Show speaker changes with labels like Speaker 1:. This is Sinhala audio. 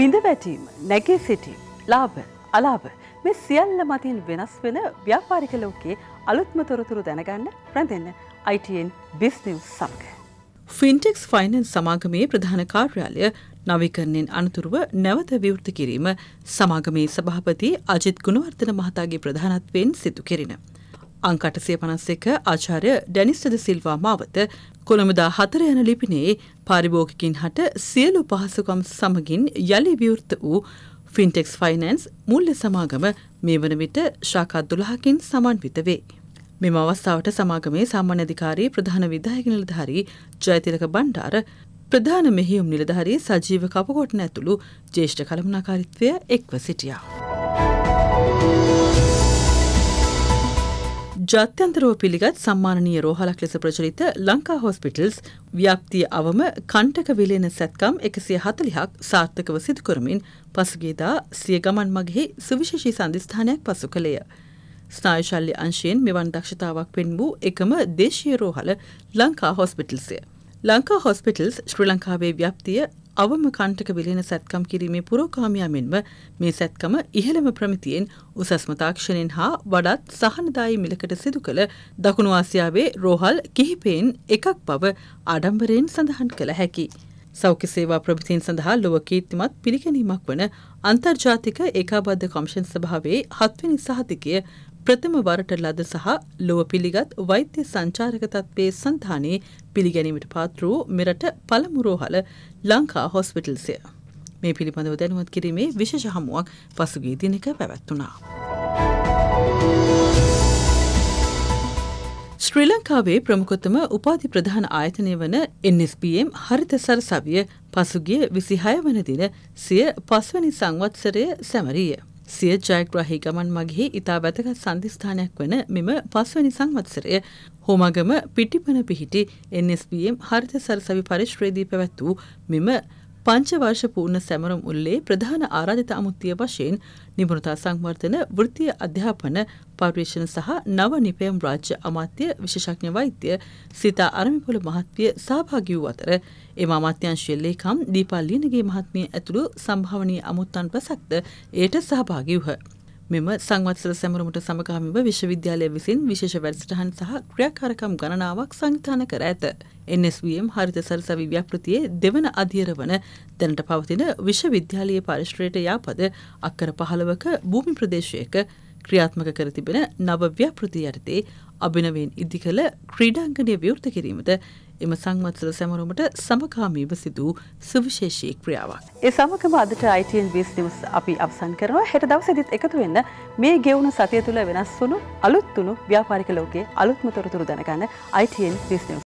Speaker 1: බිඳ වැටීම නැගේ සිටි ලාභ අලාභ මේ සියල්ල මතින් වෙනස් වෙන ව්‍යාපාරික ලෝකයේ අලුත්ම තොරතුරු දැනගන්න ප්‍රැඳෙන්න ITN බිස්නිව් සමඟ. ෆින්ටෙක්ස් ෆයිනන්ස් සමාගමේ ප්‍රධාන කාර්යාලය නවිකරණයෙන් අනතුරුව නැවත විවෘත කිරීම සමාගමේ සභාපති අජිත් ගුණවර්ධන මහතාගේ ප්‍රධානත්වයෙන් සිදු කෙරෙන. අංක 851 ආචාර්ය ඩැනිස් ද සිල්වා මාවත කොළඹ 14 යන ලිපිනේ පාරිභෝගිකින් හට සියලු පහසුකම් සමගින් යලි විවෘත වූ ෆින්ටෙක්ස් ෆයිනන්ස් මුල්‍ය සමාගම මේ වන විට ශාකා 12කින් සමන්විත වේ. මෙම අවස්ථාවට සමාගමේ සාමාන්‍ය අධිකාරී ප්‍රධාන විධායක නිලධාරී ජයතිලක බණ්ඩාර ප්‍රධාන මෙහියුම් නිලධාරී සජීව කපකොටන ඇතුළු ජේෂ්ඨ කළමනාකාරීත්වය එක්ව සිටියා. ජත්‍යන්තරෝ පිළිගත් සම්මානීය රෝහලක් ලෙස ප්‍රචලිත ලංකා හොස්පිටල්ස් ව්‍යාප්තිය අවම කණ්ටක විලේන සැත්කම් එකසිය හතලිහක් සාර්ථකව සිදු කරමින් පසුගේදා සිය ගමන් මගෙහි සුවිශේෂී සන්ධස්ථානයක් පසු කළය. ස්නායශල්්‍ය අංශයෙන් මෙවන් දක්ෂතාවක් පෙන් වූ එකම දේශීය රෝහල ලංකා හොස්පිටල්සය. ලංකා හොස්පිටල්ස් ශ්‍රී ලංකාවේ ව්‍යප්තිය අවම කණ්ටක විලෙන සැත්කම් කිරීමේ පුරෝකාමයා මෙන්ම මේ සැත්කම ඉහළම ප්‍රමිතියෙන් උසස්ම තාක්ෂණයෙන් හා වඩාත් සහනදායි මිලකට සිදු කළ දකුණු ආසියාවේ රෝහල් කිහිපයෙන් එකක් බව ආඩම්බරයෙන් සඳහන් කළ හැකි. සෞඛ්‍ය සේවා ප්‍රමිතින් සඳහා ලොව කීර්තිමත් පිළිගැනීමක් වන අන්තර්ජාතික ඒකාබද්ධ කොමිෂන් සභාවේ හත්වනි සහතිකය ප්‍රථම වරට ලද සහ ලොව පිළිගත් වෛද්‍ය සංචාරක තත්ත්වයේ සන්ධානයේ පිළිගැනීමට පාත්‍ර වූ මෙරට පළමු රෝහල ලංකා හොස්පිටල්සය. මේ පිළිබඳව දැනුවත් කිරීමේ විශේෂ හමුවක් පසුගිය දිනක පැවැත්වුණා. ශ්‍රී ලංකාවේ ප්‍රමුඛතම උපාධි ප්‍රධාන ආයතනය වන NSPM හරිත සරසවිය පසුගිය 26 වන දින සිය 5 වෙනි සංවත්සරය සැමරීය. සිය ජයග්‍රහහි ගමන් මගේ ඉතා වැදගත් සන්ධස්ථානයක් වන මෙම පස්වනි සංවත්සරය හෝමගම පිටිපන පිහිටි NSBM හරිත සරසවි පරිශ්්‍රේදී පැවැත් වූ මෙම පංචවර්ෂ පූර්ණ සැමරුම් උල්ලේ ප්‍රධාන ආරාධිත අමුත්තිය වශයෙන් නිපුණතා සංවර්ධන වෘත්තීය අධ්‍යාපන පර්යේෂණ සහ නව නිපයම් රාජ්‍ය අමාත්‍ය විශේෂඥ වෛද්‍ය සිතා අරමිපොල මහත්මිය සහභාගී වූ අතර එම අමාත්‍යංශයේ ලේකම් දීපා ලියනගේ මහත්මිය ඇතුළු සම්භාවනීය අමුත්තන් ප්‍රසක්ත එයට සහභාගී වූහ. මෙම සංවත්සර සැමරුමට සමකාමීව විශ්වවිද්‍යාලය විසින් විශේෂ වැඩසටහන් සහ ක්‍රියාකාරකම් ගණනාවක් සංවිධාන කර ඇත. NSVM හරිත සරසවි ව්‍යපෘතියේ දෙවන අධියර වන දැනට පවතින විශ්වවිද්‍යාලයේ පරිශ්‍රයට යාපද අක්කර පහළවක භූමි ප්‍රදේශයක ක්‍රියාත්මක කර තිබෙන නව ව්‍යපෘති යටතේ අභිනවයෙන් ඉදි කළ ක්‍රීඩාංගණය විවෘත කිරීමට එම සංවත්සර සැමරුමට සමකාමීව සිදූ සුවිශේෂී ක්‍රියාවක්. ඒ සමකම අදට ITN බස් නිවස් අපි අවසන් කරනවා හෙට දවසෙදිත් එකතු වෙන්න මේ ගෙවුණු සතිය තුළ වෙනස් වුණු අලුත් තුණු ව්‍යාපාරික ලෝකයේ අලුත්ම තොරතුරු දැනගන්න ITN බස් නිවස්